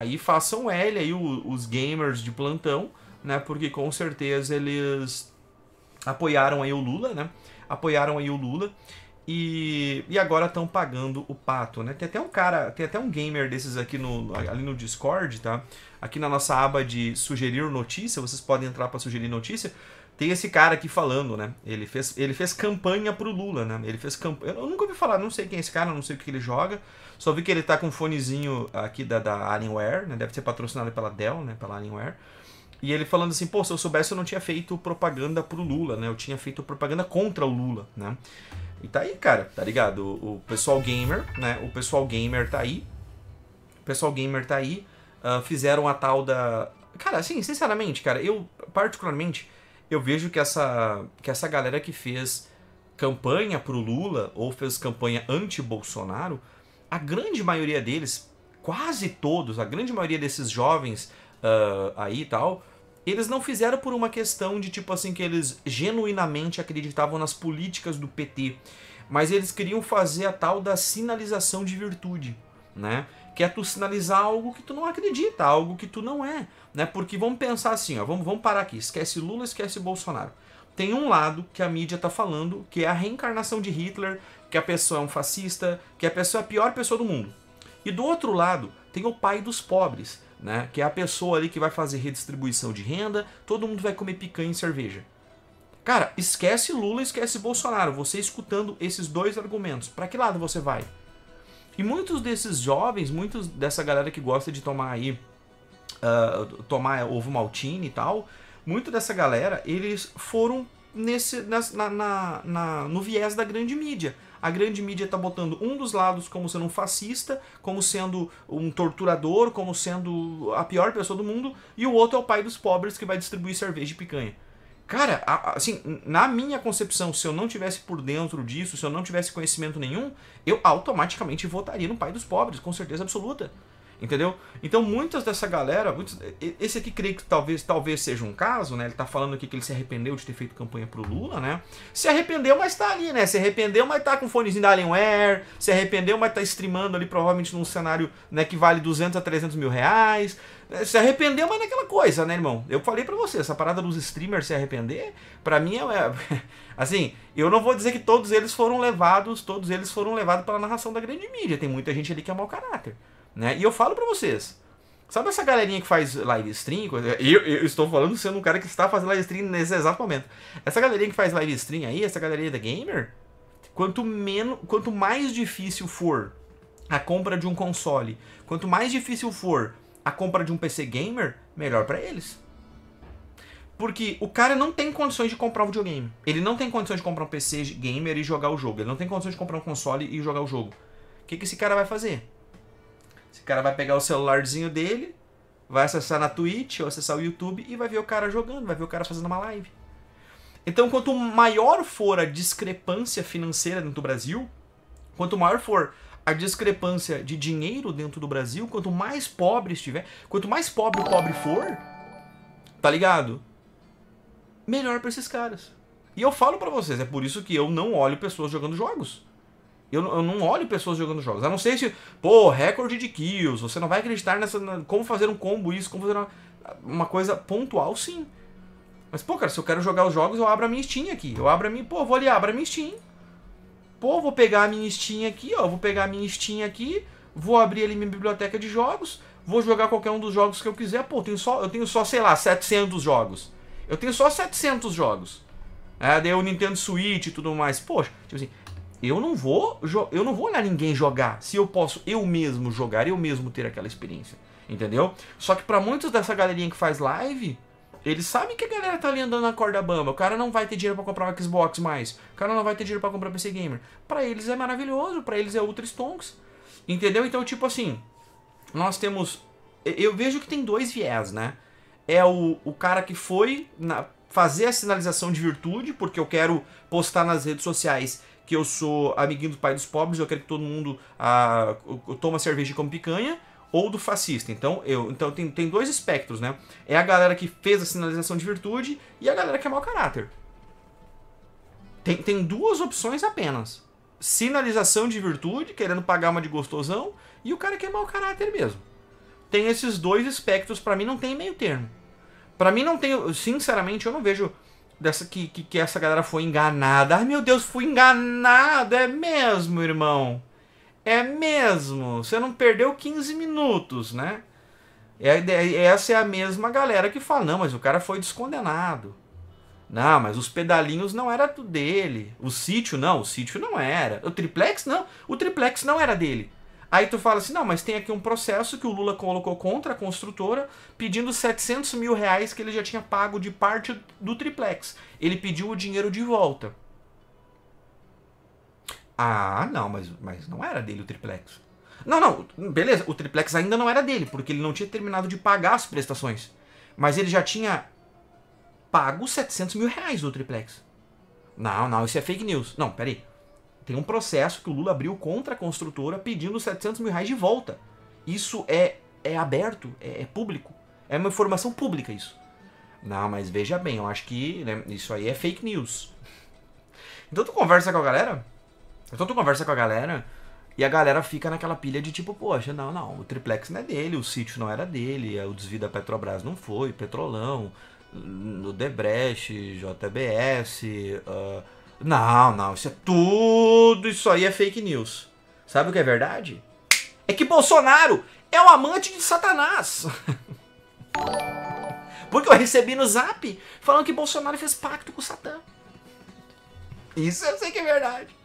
Aí façam L aí os gamers de plantão, né? Porque com certeza eles apoiaram aí o Lula, né? Apoiaram aí o Lula e, e agora estão pagando o pato, né? Tem até um cara, tem até um gamer desses aqui no, ali no Discord, tá? Aqui na nossa aba de sugerir notícia, vocês podem entrar para sugerir notícia tem esse cara aqui falando, né? Ele fez, ele fez campanha pro Lula, né? Ele fez campanha. Eu nunca ouvi falar, não sei quem é esse cara, não sei o que ele joga. Só vi que ele tá com um fonezinho aqui da, da Alienware, né? Deve ser patrocinado pela Dell, né? Pela Alienware. E ele falando assim, pô, se eu soubesse eu não tinha feito propaganda pro Lula, né? Eu tinha feito propaganda contra o Lula, né? E tá aí, cara, tá ligado? O, o pessoal gamer, né? O pessoal gamer tá aí. O pessoal gamer tá aí. Uh, fizeram a tal da. Cara, assim, sinceramente, cara, eu particularmente eu vejo que essa, que essa galera que fez campanha pro Lula ou fez campanha anti-Bolsonaro, a grande maioria deles, quase todos, a grande maioria desses jovens uh, aí e tal, eles não fizeram por uma questão de tipo assim que eles genuinamente acreditavam nas políticas do PT, mas eles queriam fazer a tal da sinalização de virtude, né? que é tu sinalizar algo que tu não acredita, algo que tu não é, né? Porque vamos pensar assim, ó, vamos, vamos parar aqui, esquece Lula, esquece Bolsonaro. Tem um lado que a mídia tá falando, que é a reencarnação de Hitler, que a pessoa é um fascista, que a pessoa é a pior pessoa do mundo. E do outro lado, tem o pai dos pobres, né? Que é a pessoa ali que vai fazer redistribuição de renda, todo mundo vai comer picanha e cerveja. Cara, esquece Lula, esquece Bolsonaro. Você escutando esses dois argumentos, para que lado você vai? E muitos desses jovens, muitos dessa galera que gosta de tomar aí, uh, tomar ovo maltine e tal, muito dessa galera, eles foram nesse, nessa, na, na, na, no viés da grande mídia. A grande mídia está botando um dos lados como sendo um fascista, como sendo um torturador, como sendo a pior pessoa do mundo, e o outro é o pai dos pobres que vai distribuir cerveja e picanha. Cara, assim, na minha concepção, se eu não tivesse por dentro disso, se eu não tivesse conhecimento nenhum, eu automaticamente votaria no pai dos pobres, com certeza absoluta. Entendeu? Então, muitas dessa galera. Muitos, esse aqui creio que talvez, talvez seja um caso, né? Ele tá falando aqui que ele se arrependeu de ter feito campanha pro Lula, né? Se arrependeu, mas tá ali, né? Se arrependeu, mas tá com o fonezinho da Alienware. Se arrependeu, mas tá streamando ali, provavelmente num cenário né, que vale 200 a 300 mil reais. É, se arrependeu, mas naquela coisa, né, irmão? Eu falei pra você, essa parada dos streamers se arrepender, pra mim é. é assim, eu não vou dizer que todos eles foram levados, todos eles foram levados pela narração da grande mídia. Tem muita gente ali que é mau caráter. Né? E eu falo para vocês. Sabe essa galerinha que faz live stream? Eu, eu, estou falando sendo um cara que está fazendo live stream nesse exato momento. Essa galerinha que faz live stream aí, essa galerinha da gamer, quanto menos, quanto mais difícil for a compra de um console, quanto mais difícil for a compra de um PC gamer, melhor para eles. Porque o cara não tem condições de comprar um videogame. Ele não tem condições de comprar um PC gamer e jogar o jogo. Ele não tem condições de comprar um console e jogar o jogo. O que, que esse cara vai fazer? Esse cara vai pegar o celularzinho dele, vai acessar na Twitch ou acessar o YouTube e vai ver o cara jogando, vai ver o cara fazendo uma live. Então, quanto maior for a discrepância financeira dentro do Brasil, quanto maior for a discrepância de dinheiro dentro do Brasil, quanto mais pobre estiver, quanto mais pobre o pobre for, tá ligado? Melhor para esses caras. E eu falo para vocês, é por isso que eu não olho pessoas jogando jogos. Eu, eu, não olho pessoas jogando jogos. A não ser se, pô, recorde de kills, você não vai acreditar nessa. Na, como fazer um combo isso, como fazer uma, uma, coisa pontual, sim. Mas, pô, cara, se eu quero jogar os jogos, eu abro a minha Steam aqui. Eu abro a minha. Pô, vou ali, abro a minha Steam. Pô, vou pegar a minha Steam aqui, ó. Vou pegar a minha Steam aqui. Vou abrir ali minha biblioteca de jogos. Vou jogar qualquer um dos jogos que eu quiser. Pô, eu tenho só, eu tenho só sei lá, 700 jogos. Eu tenho só 700 jogos. É, daí o Nintendo Switch e tudo mais. Poxa, tipo assim, eu não vou eu não vou olhar ninguém jogar se eu posso eu mesmo jogar eu mesmo ter aquela experiência entendeu só que para muitos dessa galerinha que faz live eles sabem que a galera tá ali andando na corda bamba o cara não vai ter dinheiro para comprar um Xbox mais o cara não vai ter dinheiro para comprar um PC gamer para eles é maravilhoso para eles é ultra stonks entendeu então tipo assim nós temos eu vejo que tem dois viés né é o, o cara que foi na, fazer a sinalização de virtude, porque eu quero postar nas redes sociais que eu sou amiguinho do pai dos pobres, eu quero que todo mundo ah, toma cerveja e come picanha, ou do fascista. Então, eu, então tem, tem dois espectros, né? É a galera que fez a sinalização de virtude e a galera que é mau caráter. Tem, tem duas opções apenas. Sinalização de virtude, querendo pagar uma de gostosão, e o cara que é mau caráter mesmo. Tem esses dois espectros, para mim não tem meio termo. Para mim não tenho sinceramente, eu não vejo dessa que, que, que, essa galera foi enganada. Ai meu Deus, fui enganado, é mesmo, irmão. É mesmo. Você não perdeu 15 minutos, né? É, é, essa é a mesma galera que fala, não, mas o cara foi descondenado. Não, mas os pedalinhos não era tudo dele. O sítio não, o sítio não era. O triplex não, o triplex não era dele. Aí tu fala assim, não, mas tem aqui um processo que o Lula colocou contra a construtora, pedindo 700 mil reais que ele já tinha pago de parte do triplex. Ele pediu o dinheiro de volta. Ah, não, mas, mas não era dele o triplex. Não, não, beleza, o triplex ainda não era dele, porque ele não tinha terminado de pagar as prestações. Mas ele já tinha pago 700 mil reais do triplex. Não, não, isso é fake news. Não, peraí. Tem um processo que o Lula abriu contra a construtora pedindo 700 mil reais de volta. Isso é, é aberto, é, é público. É uma informação pública isso. Não, mas veja bem, eu acho que né, isso aí é fake news. Então tu conversa com a galera. Então tu conversa com a galera e a galera fica naquela pilha de tipo, poxa, não, não, o triplex não é dele, o sítio não era dele, é, o desvio da Petrobras não foi, Petrolão, o Debreche, JBS, uh, ah, não, não, isso é tudo, isso aí é fake news. Sabe o que é verdade? É que Bolsonaro é um amante de Satanás. Porque eu recebi no zap falando que Bolsonaro fez pacto com Satã. Isso eu sei que é verdade.